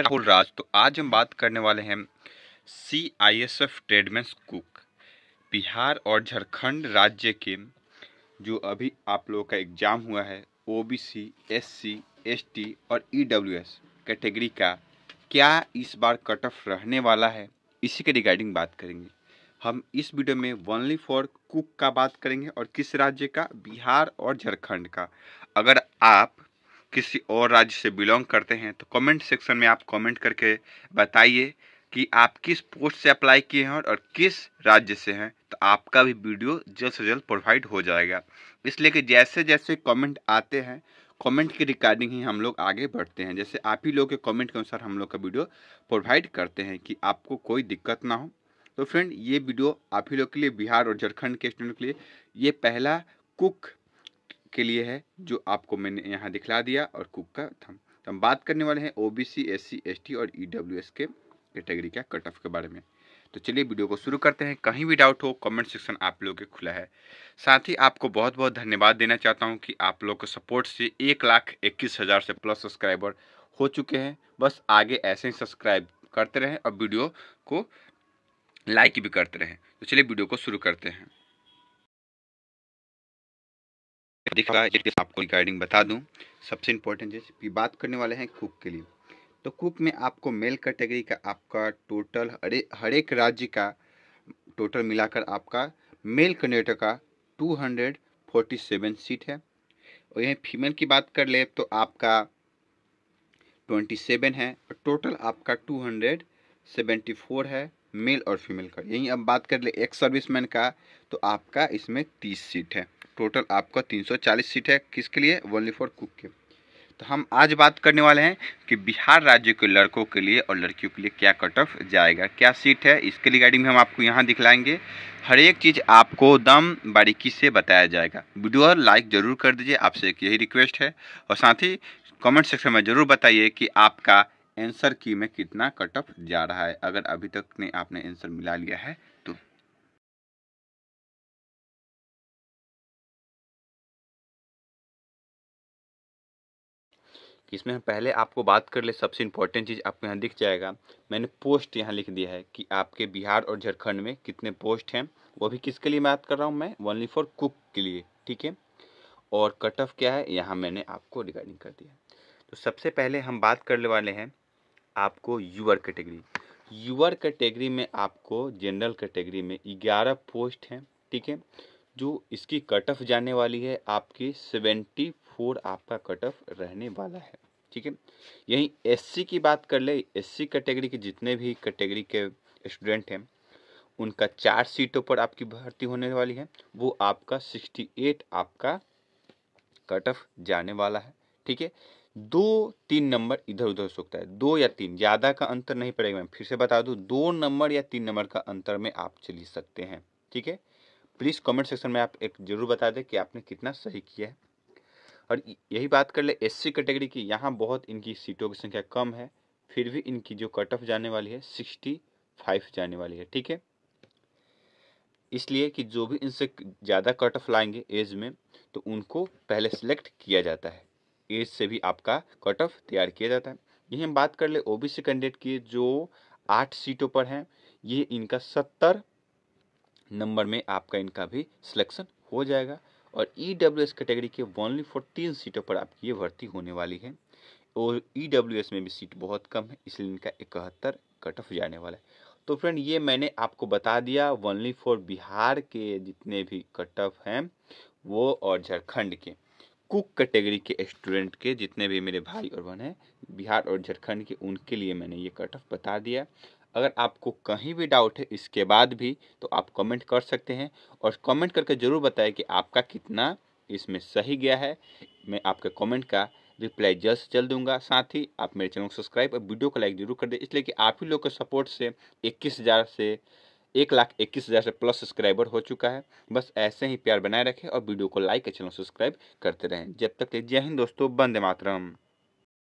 राहुल राज तो आज हम बात करने वाले हैं C I S F tradesman cook Bihar और झारखंड राज्य के जो अभी आप लोगों का एग्ज़ाम हुआ है O B C S C S T और ई डब्ल्यू एस कैटेगरी का क्या इस बार कट ऑफ रहने वाला है इसी के रिगार्डिंग बात करेंगे हम इस वीडियो में वनली फॉर कुक का बात करेंगे और किस राज्य का बिहार और झारखंड का अगर आप किसी और राज्य से बिलोंग करते हैं तो कमेंट सेक्शन में आप कमेंट करके बताइए कि आप किस पोस्ट से अप्लाई किए हैं और किस राज्य से हैं तो आपका भी वीडियो जल्द से जल्द प्रोवाइड हो जाएगा इसलिए कि जैसे जैसे कमेंट आते हैं कमेंट के रिकॉर्डिंग ही हम लोग आगे बढ़ते हैं जैसे आप ही लोग के कॉमेंट के अनुसार हम लोग का वीडियो प्रोवाइड करते हैं कि आपको कोई दिक्कत ना हो तो फ्रेंड ये वीडियो आप ही लोग के लिए बिहार और झारखंड के स्टूडेंट के लिए ये पहला कुक के लिए है जो आपको मैंने यहाँ दिखला दिया और कुक का थम तो हम बात करने वाले हैं O B C S C S T और ई डब्ल्यू एस के कैटेगरी का कट ऑफ के बारे में तो चलिए वीडियो को शुरू करते हैं कहीं भी डाउट हो कमेंट सेक्शन आप लोगों के खुला है साथ ही आपको बहुत बहुत धन्यवाद देना चाहता हूँ कि आप लोग के सपोर्ट से एक लाख इक्कीस हज़ार से प्लस सब्सक्राइबर हो चुके हैं बस आगे ऐसे ही सब्सक्राइब करते रहें और वीडियो को लाइक भी करते रहें तो चलिए वीडियो को शुरू करते हैं दिखा आपको रिगार्डिंग बता दूँ सबसे इम्पोर्टेंट चीज़ भी बात करने वाले हैं कुक के लिए तो कुक में आपको मेल कैटेगरी का आपका टोटल हरे हर एक राज्य का टोटल मिलाकर आपका मेल कैंडिडेट का 247 सीट है और यहीं फीमेल की बात कर ले तो आपका 27 है और टोटल आपका 274 है मेल और फीमेल का यहीं अब बात कर ले एक सर्विसमैन का तो आपका इसमें तीस सीट है टोटल आपका तीन सौ चालीस सीट है किसके लिए ओनली फॉर कुक के तो हम आज बात करने वाले हैं कि बिहार राज्य के लड़कों के लिए और लड़कियों के लिए क्या कट ऑफ जाएगा क्या सीट है इसके रिगार्डिंग हम आपको यहाँ दिखलाएंगे हर एक चीज़ आपको दम बारीकी से बताया जाएगा वीडियो लाइक ज़रूर कर दीजिए आपसे एक यही रिक्वेस्ट है और साथ ही कमेंट सेक्शन में ज़रूर बताइए कि आपका एंसर की में कितना कट ऑफ जा रहा है अगर अभी तक ने आपने आंसर मिला लिया है तो इसमें हम पहले आपको बात कर ले सबसे इम्पोर्टेंट चीज़ आपको यहाँ दिख जाएगा मैंने पोस्ट यहाँ लिख दिया है कि आपके बिहार और झारखंड में कितने पोस्ट हैं वो भी किसके लिए बात कर रहा हूँ मैं ओनली फॉर कुक के लिए ठीक है और कट ऑफ क्या है यहाँ मैंने आपको रिगार्डिंग कर दिया तो सबसे पहले हम बात करने वाले हैं आपको यूअर कैटेगरी यूअर कैटेगरी में आपको जनरल कैटेगरी में ग्यारह पोस्ट हैं ठीक है जो इसकी कट ऑफ जाने वाली है आपकी सेवेंटी फोर आपका कट ऑफ रहने वाला है ठीक है यहीं एससी की बात कर ले एससी कैटेगरी के जितने भी कैटेगरी के स्टूडेंट हैं उनका चार सीटों पर आपकी भर्ती होने वाली है वो आपका सिक्सटी एट आपका कट ऑफ जाने वाला है ठीक है दो तीन नंबर इधर उधर सोखता है दो या तीन ज़्यादा का अंतर नहीं पड़ेगा मैं फिर से बता दू दो नंबर या तीन नंबर का अंतर में आप चली सकते हैं ठीक है प्लीज़ कमेंट सेक्शन में आप एक ज़रूर बता दें कि आपने कितना सही किया है और यही बात कर ले एस कैटेगरी की यहाँ बहुत इनकी सीटों की संख्या कम है फिर भी इनकी जो कट ऑफ जाने वाली है सिक्सटी फाइव जाने वाली है ठीक है इसलिए कि जो भी इनसे ज़्यादा कट ऑफ लाएंगे एज में तो उनको पहले सिलेक्ट किया जाता है एज से भी आपका कट ऑफ तैयार किया जाता है यही हम बात कर ले ओ सी कैंडिडेट की जो आठ सीटों पर हैं ये इनका सत्तर नंबर में आपका इनका भी सिलेक्शन हो जाएगा और ई डब्ल्यू एस कैटेगरी के ओनली फोर्टीन सीटों पर आपकी ये भर्ती होने वाली है और ई डब्ल्यू एस में भी सीट बहुत कम है इसलिए इनका इकहत्तर कट ऑफ जाने वाला है तो फ्रेंड ये मैंने आपको बता दिया ओनली फॉर बिहार के जितने भी कट ऑफ हैं वो और झारखंड के कुक कैटेगरी के स्टूडेंट के जितने भी मेरे भाई और बहन हैं बिहार और झारखंड के उनके लिए मैंने ये कट ऑफ बता दिया अगर आपको कहीं भी डाउट है इसके बाद भी तो आप कमेंट कर सकते हैं और कमेंट करके ज़रूर बताएं कि आपका कितना इसमें सही गया है मैं आपके कमेंट का रिप्लाई जल्द से जल्द दूंगा साथ ही आप मेरे चैनल को सब्सक्राइब और वीडियो को लाइक जरूर कर दें इसलिए कि आप ही लोग के सपोर्ट से इक्कीस हज़ार से एक लाख इक्कीस हज़ार से प्लस सब्सक्राइबर हो चुका है बस ऐसे ही प्यार बनाए रखें और वीडियो को लाइक और चैनल सब्सक्राइब करते रहें जब तक जय हिंद दोस्तों बंदे मातरम